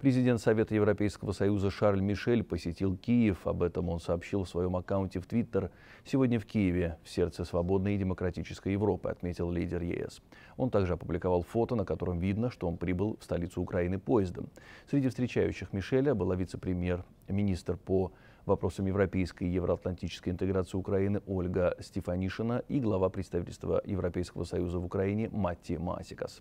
Президент Совета Европейского Союза Шарль Мишель посетил Киев. Об этом он сообщил в своем аккаунте в Твиттер. «Сегодня в Киеве, в сердце свободной и демократической Европы», отметил лидер ЕС. Он также опубликовал фото, на котором видно, что он прибыл в столицу Украины поездом. Среди встречающих Мишеля была вице-премьер, министр по вопросам европейской и евроатлантической интеграции Украины Ольга Стефанишина и глава представительства Европейского Союза в Украине Матти Масикас.